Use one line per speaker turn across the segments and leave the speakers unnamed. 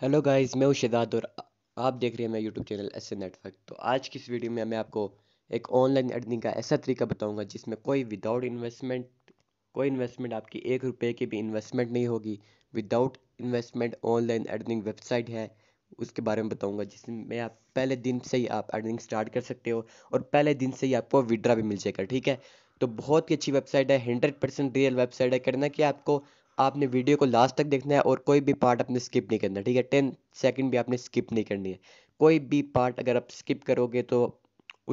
hello guys मैं उशिदाद और आप देख रहे हैं मेरा YouTube channel S A network तो आज की इस वीडियो में मैं आपको एक ऑनलाइन अर्निंग का ऐसा तरीका बताऊंगा जिसमें कोई विदाउट इन्वेस्टमेंट कोई इन्वेस्टमेंट आपकी एक रुपये की भी इन्वेस्टमेंट नहीं होगी without investment online earning website है उसके बारे में बताऊँगा जिसमें आप पहले दिन से ही आप अर्निंग स्टार्ट कर सकते हो और पहले दिन से ही आपको विड्रा भी मिल जाएगा ठीक है तो बहुत ही अच्छी वेबसाइट है हंड्रेड परसेंट रियल वेबसाइट है करना कि आपको आपने वीडियो को लास्ट तक देखना है और कोई भी पार्ट आपने स्किप नहीं करना ठीक है टेन सेकेंड भी आपने स्किप नहीं करनी है कोई भी पार्ट अगर आप स्किप करोगे तो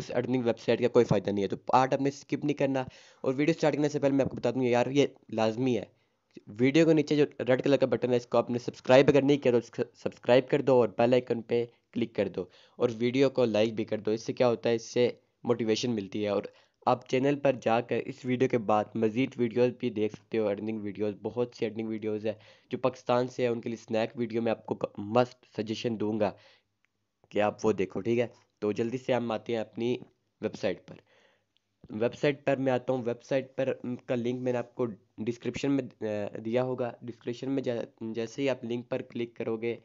उस अर्निंग वेबसाइट का कोई फ़ायदा नहीं है तो पार्ट आपने स्किप नहीं करना और वीडियो स्टार्ट करने से पहले मैं आपको बता दूँ यार ये लाजमी है वीडियो के नीचे जो रेड कलर का बटन है इसको आपने सब्सक्राइब अगर नहीं किया तो सब्सक्राइब कर दो और बेल आइकन पे क्लिक कर दो और वीडियो को लाइक भी कर दो इससे क्या होता है इससे मोटिवेशन मिलती है और आप चैनल पर जाकर इस वीडियो के बाद मज़ीद वीडियोस भी देख सकते हो अर्निंग वीडियोस बहुत सी अर्निंग वीडियोस है जो पाकिस्तान से है उनके लिए स्नैक वीडियो में आपको मस्त सजेशन दूंगा कि आप वो देखो ठीक है तो जल्दी से हम आते हैं अपनी वेबसाइट पर वेबसाइट पर मैं आता हूँ वेबसाइट पर का लिंक मैंने आपको डिस्क्रिप्शन में दिया होगा डिस्क्रिप्शन में जैसे ही आप लिंक पर क्लिक करोगे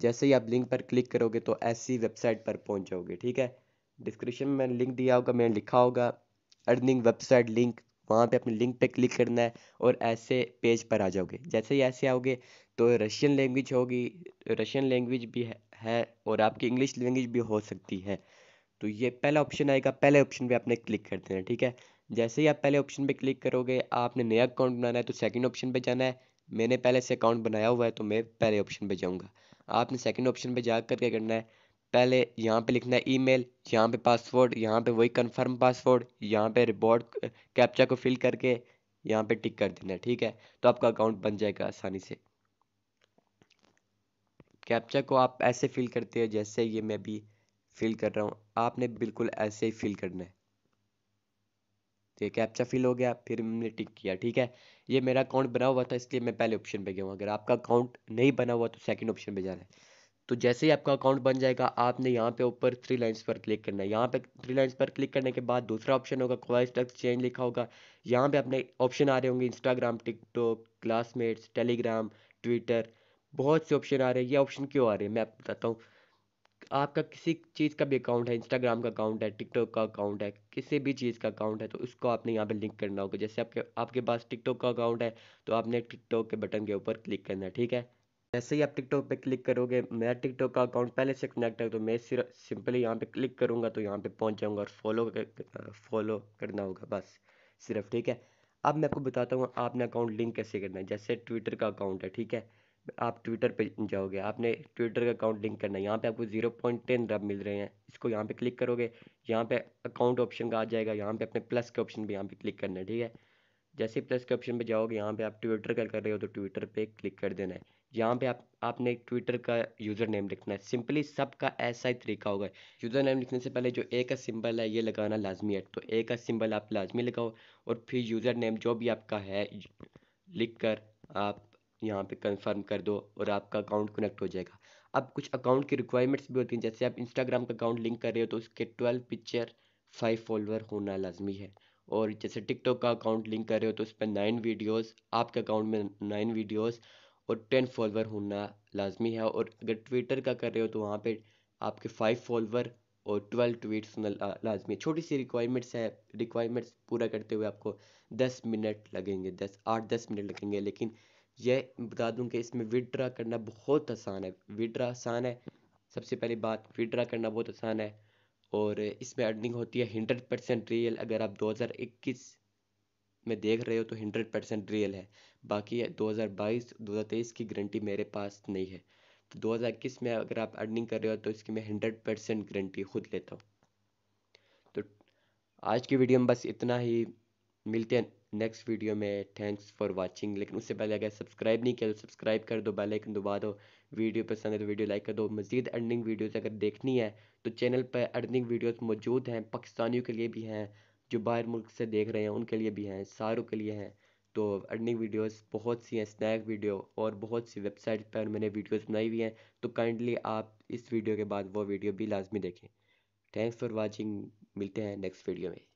जैसे ही आप लिंक पर क्लिक करोगे तो ऐसी वेबसाइट पर पहुँच जाओगे ठीक है डिस्क्रिप्शन में मैंने लिंक दिया होगा मैंने लिखा होगा अर्निंग वेबसाइट लिंक वहाँ पे अपने लिंक पे क्लिक करना है और ऐसे पेज पर आ जाओगे जैसे ही ऐसे आओगे तो रशियन लैंग्वेज होगी रशियन लैंग्वेज भी है, और आपकी इंग्लिश लैंग्वेज भी हो सकती है तो ये पहला ऑप्शन आएगा पहले ऑप्शन पे आपने क्लिक कर देना ठीक है जैसे ही आप पहले ऑप्शन पे क्लिक करोगे आपने नया अकाउंट बनाना है तो सेकंड ऑप्शन पे जाना है मैंने पहले से अकाउंट बनाया हुआ है तो मैं पहले ऑप्शन पे जाऊँगा आपने सेकंड ऑप्शन पे जा करके करना है पहले यहाँ पे लिखना है ईमेल यहाँ पे पासवर्ड यहाँ पे वही कंफर्म पासवर्ड यहाँ पे रिबॉर्ड कैप्चा को फिल करके यहाँ पे टिक कर देना है ठीक है तो आपका अकाउंट बन जाएगा आसानी से कैप्चा को आप ऐसे फिल करते हो जैसे ये मैं भी फिल कर रहा हूँ आपने बिल्कुल ऐसे ही फिल करना है तो ये कैप्चा फिल हो गया फिर हमने टिक किया ठीक है ये मेरा अकाउंट बना हुआ था इसलिए मैं पहले ऑप्शन पे गया हूँ अगर आपका अकाउंट नहीं बना हुआ तो सेकंड ऑप्शन पे जाना है तो जैसे ही आपका अकाउंट बन जाएगा आपने यहाँ पे ऊपर थ्री लाइंस पर क्लिक करना है यहाँ पे थ्री लाइंस पर क्लिक करने के बाद दूसरा ऑप्शन होगा टक्स चेंज लिखा होगा यहाँ पे अपने ऑप्शन आ रहे होंगे Instagram TikTok classmates Telegram Twitter बहुत से ऑप्शन आ रहे हैं ये ऑप्शन क्यों आ रहे हैं मैं आपको बताता हूँ आपका किसी चीज़ का भी अकाउंट है इंस्टाग्राम का अकाउंट है टिकटॉक का अकाउंट है किसी भी चीज़ का अकाउंट है तो उसको आपने यहाँ पे लिंक करना होगा जैसे आपके आपके पास टिकटॉक का अकाउंट है तो आपने टिकटॉक के बटन के ऊपर क्लिक करना है ठीक है जैसे ही आप टिकटॉक पे क्लिक करोगे मेरा टिकटॉक का अकाउंट पहले से कनेक्ट है तो मैं सिर्फ सिंपली यहाँ पे क्लिक करूँगा तो यहाँ पे पहुँच जाऊँगा और फॉलो फॉलो करना होगा बस सिर्फ ठीक है अब मैं आपको बताता हूँ आपने अकाउंट लिंक कैसे करना है जैसे ट्विटर का अकाउंट है ठीक है आप ट्विटर पे जाओगे आपने ट्विटर का अकाउंट लिंक करना है यहाँ पे आपको जीरो पॉइंट टेन रब मिल रहे हैं इसको यहाँ पे क्लिक करोगे यहाँ पे अकाउंट ऑप्शन का आ जाएगा यहाँ पे अपने प्लस के ऑप्शन पे यहाँ पे क्लिक करना है ठीक है जैसे प्लस के ऑप्शन पे जाओगे यहाँ पे आप ट्विटर का कर रहे हो तो ट्विटर पे क्लिक कर देना है यहाँ पे आप आपने ट्विटर का यूज़र नेम लिखना है सिंपली सबका ऐसा ही तरीका होगा यूज़र नेम लिखने से पहले जो ए का सिंबल है ये लगाना लाजमी है तो ए का सिंबल आप लाजमी लगाओ और फिर यूज़र नेम जो भी आपका है लिख कर आप यहाँ पे कंफर्म कर दो और आपका अकाउंट कनेक्ट हो जाएगा अब कुछ अकाउंट की रिक्वायरमेंट्स भी होती हैं जैसे आप इंस्टाग्राम का अकाउंट लिंक कर रहे हो तो उसके ट्वेल्व पिक्चर फाइव फॉलोअर होना लाजमी है और जैसे टिकटॉक का अकाउंट लिंक कर रहे हो तो उस पर नाइन वीडियोस आपके अकाउंट में नाइन वीडियोस और टेन फॉलोवर होना लाजमी है और अगर ट्विटर का कर रहे हो तो वहाँ पे आपके फाइव फॉलोवर और ट्वेल्व ट्वीट्स होना लाजमी है छोटी सी रिक्वायरमेंट्स है रिक्वायरमेंट्स पूरा करते हुए आपको दस मिनट लगेंगे दस आठ दस मिनट लगेंगे लेकिन यह बता दूँ कि इसमें विड्रा करना बहुत आसान है विड्रा आसान है सबसे पहली बात विड्रा करना बहुत आसान है और इसमें अर्निंग होती है हंड्रेड परसेंट रियल अगर आप 2021 में देख रहे हो तो हंड्रेड परसेंट रियल है बाकी 2022 2023 की गारंटी मेरे पास नहीं है तो 2021 में अगर आप अर्निंग कर रहे हो तो इसकी मैं हंड्रेड परसेंट गारंटी खुद लेता हूँ तो आज की वीडियो में बस इतना ही मिलते हैं नेक्स्ट वीडियो में थैंक्स फॉर वाचिंग लेकिन उससे पहले अगर सब्सक्राइब नहीं किया तो सब्सक्राइब कर दो बेल आइकन दबा दो वीडियो पसंद है तो वीडियो लाइक कर दो मजीद अर्निंग वीडियोस अगर देखनी है तो चैनल पर अर्निंग वीडियोस मौजूद हैं पाकिस्तानियों के लिए भी हैं जो बाहर मुल्क से देख रहे हैं उनके लिए भी हैं सारों के लिए हैं तो अर्निंग वीडियोस बहुत सी हैं स्नैक वीडियो और बहुत सी वेबसाइट पर मैंने वीडियोस बनाई हुई हैं तो काइंडली आप इस वीडियो के बाद वो वीडियो भी लाजमी देखें थैंक्स फॉर वाचिंग मिलते हैं नेक्स्ट वीडियो में